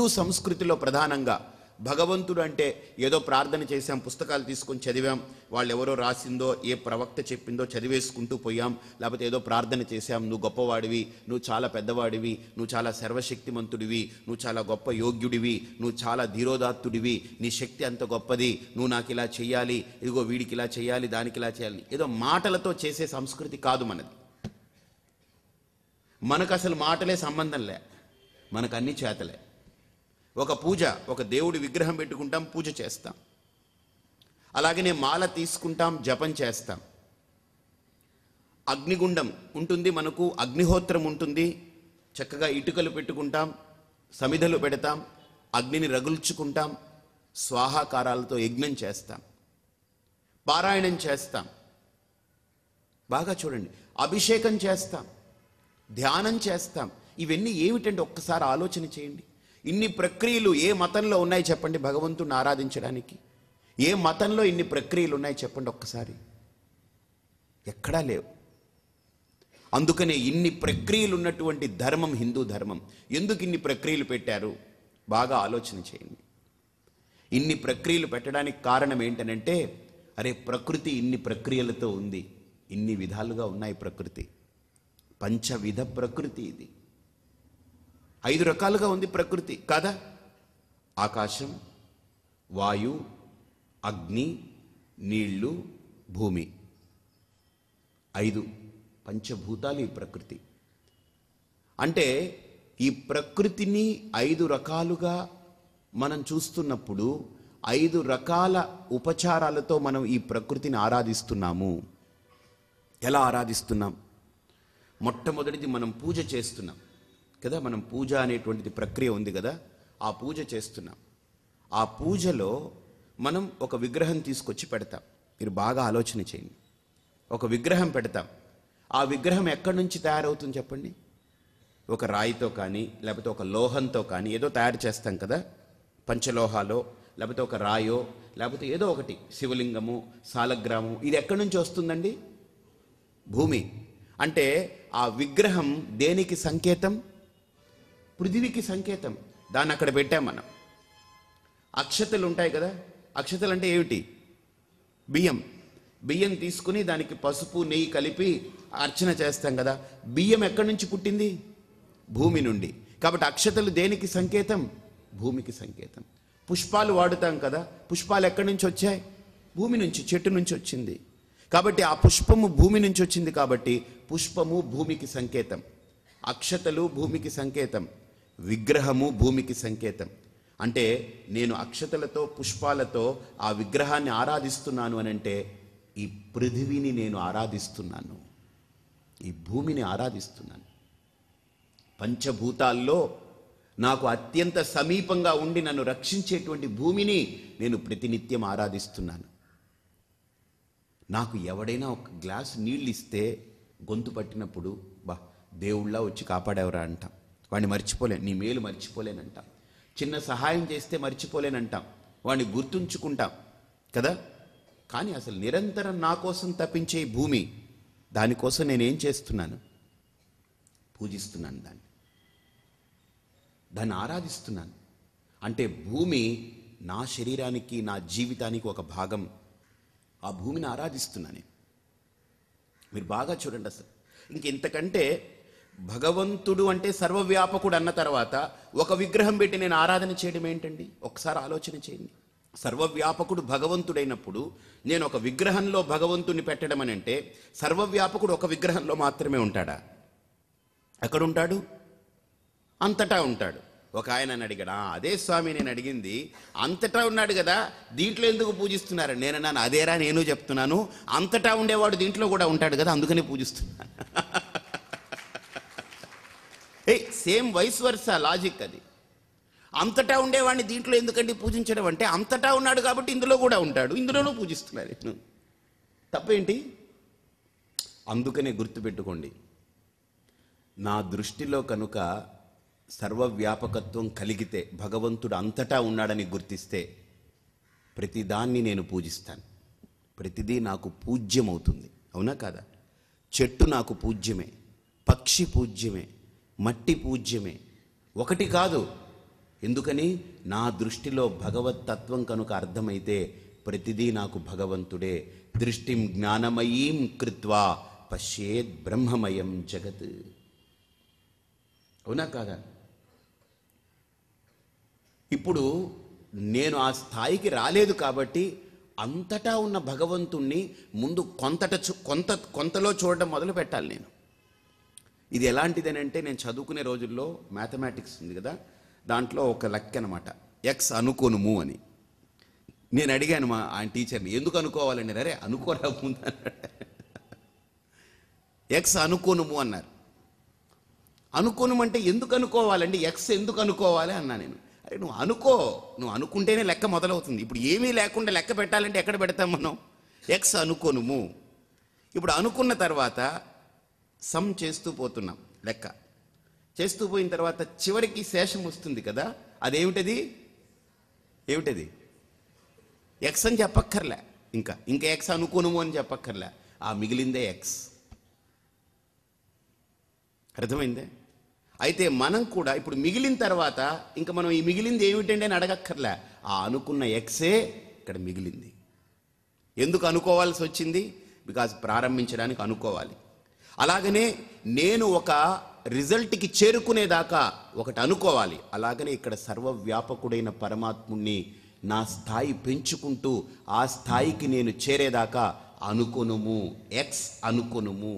హిందూ సంస్కృతిలో ప్రధానంగా భగవంతుడు అంటే ఏదో ప్రార్థన చేశాం పుస్తకాలు తీసుకొని చదివాం వాళ్ళు ఎవరో రాసిందో ఏ ప్రవక్త చెప్పిందో చదివేసుకుంటూ పోయాం లేకపోతే ఏదో ప్రార్థన చేశాం నువ్వు గొప్పవాడివి నువ్వు చాలా పెద్దవాడివి నువ్వు చాలా సర్వశక్తిమంతుడివి నువ్వు చాలా గొప్ప యోగ్యుడివి నువ్వు చాలా ధీరోదాత్తుడివి నీ శక్తి అంత గొప్పది నువ్వు నాకు ఇలా చేయాలి ఇదిగో వీడికి ఇలా చేయాలి దానికి ఇలా చేయాలి ఏదో మాటలతో చేసే సంస్కృతి కాదు మనది మనకు అసలు మాటలే సంబంధం లే మనకు అన్ని చేతలే ఒక పూజ ఒక దేవుడి విగ్రహం పెట్టుకుంటాం పూజ చేస్తాం అలాగనే మాల తీసుకుంటాం జపం చేస్తాం అగ్నిగుండం ఉంటుంది మనకు అగ్నిహోత్రం ఉంటుంది చక్కగా ఇటుకలు పెట్టుకుంటాం సమిధలు పెడతాం అగ్నిని రగుల్చుకుంటాం స్వాహాకారాలతో యజ్ఞం చేస్తాం పారాయణం చేస్తాం బాగా చూడండి అభిషేకం చేస్తాం ధ్యానం చేస్తాం ఇవన్నీ ఏమిటంటే ఒక్కసారి ఆలోచన చేయండి ఇన్ని ప్రక్రియలు ఏ మతంలో ఉన్నాయి చెప్పండి భగవంతుని ఆరాధించడానికి ఏ మతంలో ఇన్ని ప్రక్రియలు ఉన్నాయి చెప్పండి ఒక్కసారి ఎక్కడా లేవు అందుకనే ఇన్ని ప్రక్రియలు ఉన్నటువంటి ధర్మం హిందూ ధర్మం ఎందుకు ఇన్ని ప్రక్రియలు పెట్టారు బాగా ఆలోచన చేయండి ఇన్ని ప్రక్రియలు పెట్టడానికి కారణం ఏంటనంటే అరే ప్రకృతి ఇన్ని ప్రక్రియలతో ఉంది ఇన్ని విధాలుగా ఉన్నాయి ప్రకృతి పంచవిధ ప్రకృతి ఇది ఐదు రకాలుగా ఉంది ప్రకృతి కాదా ఆకాశం వాయు అగ్ని నీళ్లు భూమి ఐదు పంచభూతాలు ఈ ప్రకృతి అంటే ఈ ప్రకృతిని ఐదు రకాలుగా మనం చూస్తున్నప్పుడు ఐదు రకాల ఉపచారాలతో మనం ఈ ప్రకృతిని ఆరాధిస్తున్నాము ఎలా ఆరాధిస్తున్నాం మొట్టమొదటిది మనం పూజ చేస్తున్నాం కదా మనం పూజ అనేటువంటిది ప్రక్రియ ఉంది కదా ఆ పూజ చేస్తున్నాం ఆ పూజలో మనం ఒక విగ్రహం తీసుకొచ్చి పెడతాం మీరు బాగా ఆలోచన చేయండి ఒక విగ్రహం పెడతాం ఆ విగ్రహం ఎక్కడి నుంచి తయారవుతుంది చెప్పండి ఒక రాయితో కానీ లేకపోతే ఒక లోహంతో కానీ ఏదో తయారు చేస్తాం కదా పంచలోహాలో లేకపోతే ఒక రాయో లేకపోతే ఏదో ఒకటి శివలింగము సాలగ్రామం ఇది ఎక్కడి నుంచి వస్తుందండి భూమి అంటే ఆ విగ్రహం దేనికి సంకేతం పృథివీకి సంకేతం దాన్ని అక్కడ పెట్టాం మనం అక్షతలు ఉంటాయి కదా అక్షతలు అంటే ఏమిటి బియ్యం బియ్యం తీసుకుని దానికి పసుపు నెయ్యి కలిపి అర్చన చేస్తాం కదా బియ్యం ఎక్కడి నుంచి పుట్టింది భూమి నుండి కాబట్టి అక్షతలు దేనికి సంకేతం భూమికి సంకేతం పుష్పాలు వాడుతాం కదా పుష్పాలు ఎక్కడి నుంచి వచ్చాయి భూమి నుంచి చెట్టు నుంచి వచ్చింది కాబట్టి ఆ పుష్పము భూమి నుంచి వచ్చింది కాబట్టి పుష్పము భూమికి సంకేతం అక్షతలు భూమికి సంకేతం విగ్రహము భూమికి సంకేతం అంటే నేను అక్షతలతో పుష్పాలతో ఆ విగ్రహాన్ని ఆరాధిస్తున్నాను అని అంటే ఈ పృథివీని నేను ఆరాధిస్తున్నాను ఈ భూమిని ఆరాధిస్తున్నాను పంచభూతాల్లో నాకు అత్యంత సమీపంగా ఉండి నన్ను రక్షించేటువంటి భూమిని నేను ప్రతినిత్యం ఆరాధిస్తున్నాను నాకు ఎవడైనా ఒక గ్లాస్ నీళ్ళు ఇస్తే గొంతు పట్టినప్పుడు బా దేవుళ్ళ వచ్చి కాపాడేవరా అంటాం వాడిని మర్చిపోలేను నీ మేలు మర్చిపోలేనంటాం చిన్న సహాయం చేస్తే మర్చిపోలేనంటాం వాడిని గుర్తుంచుకుంటాం కదా కానీ అసలు నిరంతరం నా కోసం తప్పించే భూమి దానికోసం నేనేం చేస్తున్నాను పూజిస్తున్నాను దాన్ని దాన్ని ఆరాధిస్తున్నాను అంటే భూమి నా శరీరానికి నా జీవితానికి ఒక భాగం ఆ భూమిని ఆరాధిస్తున్నాను మీరు బాగా చూడండి అసలు ఇంకెంతకంటే భగవంతుడు అంటే సర్వవ్యాపకుడు అన్న తర్వాత ఒక విగ్రహం పెట్టి నేను ఆరాధన చేయడం ఏంటండి ఒకసారి ఆలోచన చేయండి సర్వవ్యాపకుడు భగవంతుడైనప్పుడు నేను ఒక విగ్రహంలో భగవంతుని పెట్టడం అని అంటే సర్వవ్యాపకుడు ఒక విగ్రహంలో మాత్రమే ఉంటాడా ఎక్కడ ఉంటాడు అంతటా ఉంటాడు ఒక ఆయన అడిగాడు అదే స్వామి నేను అడిగింది అంతటా ఉన్నాడు కదా దీంట్లో ఎందుకు పూజిస్తున్నారు నేను నన్ను అదేరా నేను చెప్తున్నాను అంతటా ఉండేవాడు దీంట్లో కూడా ఉంటాడు కదా అందుకనే పూజిస్తున్నాను సేమ్ వయసు వరుస లాజిక్ అది అంతటా ఉండేవాడిని దీంట్లో ఎందుకంటే పూజించడం అంటే అంతటా ఉన్నాడు కాబట్టి ఇందులో కూడా ఉంటాడు ఇందులోనూ పూజిస్తున్నాడు నేను తప్పేంటి అందుకనే గుర్తుపెట్టుకోండి నా దృష్టిలో కనుక సర్వవ్యాపకత్వం కలిగితే భగవంతుడు అంతటా ఉన్నాడని గుర్తిస్తే ప్రతిదాన్ని నేను పూజిస్తాను ప్రతిదీ నాకు పూజ్యమవుతుంది అవునా కాదా చెట్టు నాకు పూజ్యమే పక్షి పూజ్యమే మట్టి పూజ్యమే ఒకటి కాదు ఎందుకని నా దృష్టిలో భగవత్ తత్వం కనుక అర్థమైతే ప్రతిదీ నాకు భగవంతుడే దృష్టిం జ్ఞానమయీం కృత్వా పశ్యేద్ బ్రహ్మమయం జగత్ అవునా కాదా ఇప్పుడు నేను ఆ స్థాయికి రాలేదు కాబట్టి అంతటా ఉన్న భగవంతుణ్ణి ముందు కొంతట కొంత కొంతలో చూడడం మొదలు పెట్టాలి నేను ఇది ఎలాంటిదని అంటే నేను చదువుకునే రోజుల్లో మ్యాథమెటిక్స్ ఉంది కదా దాంట్లో ఒక లెక్క అనమాట ఎక్స్ అనుకోనుము అని నేను అడిగాను మా ఆయన టీచర్ని ఎందుకు అనుకోవాలని అరే అనుకోలేకుండా ఎక్స్ అనుకోనుము అన్నారు అనుకోనుమంటే ఎందుకు అనుకోవాలండి ఎక్స్ ఎందుకు అనుకోవాలి అన్నా నేను అరే నువ్వు అనుకో నువ్వు అనుకుంటేనే లెక్క మొదలవుతుంది ఇప్పుడు ఏమీ లేకుండా లెక్క పెట్టాలంటే ఎక్కడ పెడతాం మనం ఎక్స్ అనుకోనుము ఇప్పుడు అనుకున్న తర్వాత సమ్ చేస్తూ పోతున్నాం లెక్క చేస్తూ పోయిన తర్వాత చివరికి శేషం వస్తుంది కదా అదేమిటది ఏమిటది ఎక్స్ అని చెప్పక్కర్లే ఇంకా ఇంకా ఎక్స్ అనుకోను అని చెప్పక్కర్లే ఆ మిగిలిందే ఎక్స్ అర్థమైందే అయితే మనం కూడా ఇప్పుడు మిగిలిన తర్వాత ఇంకా మనం ఈ మిగిలింది ఏమిటండి అని అడగక్కర్లే ఆ అనుకున్న ఎక్సే ఇక్కడ మిగిలింది ఎందుకు అనుకోవాల్సి వచ్చింది బికాజ్ ప్రారంభించడానికి అనుకోవాలి అలాగనే నేను ఒక రిజల్ట్కి చేరుకునేదాకా ఒకటి అనుకోవాలి అలాగనే ఇక్కడ సర్వవ్యాపకుడైన పరమాత్ముణ్ణి నా స్థాయి పెంచుకుంటూ ఆ స్థాయికి నేను చేరేదాకా అనుకొనుము ఎక్స్ అనుకొనుము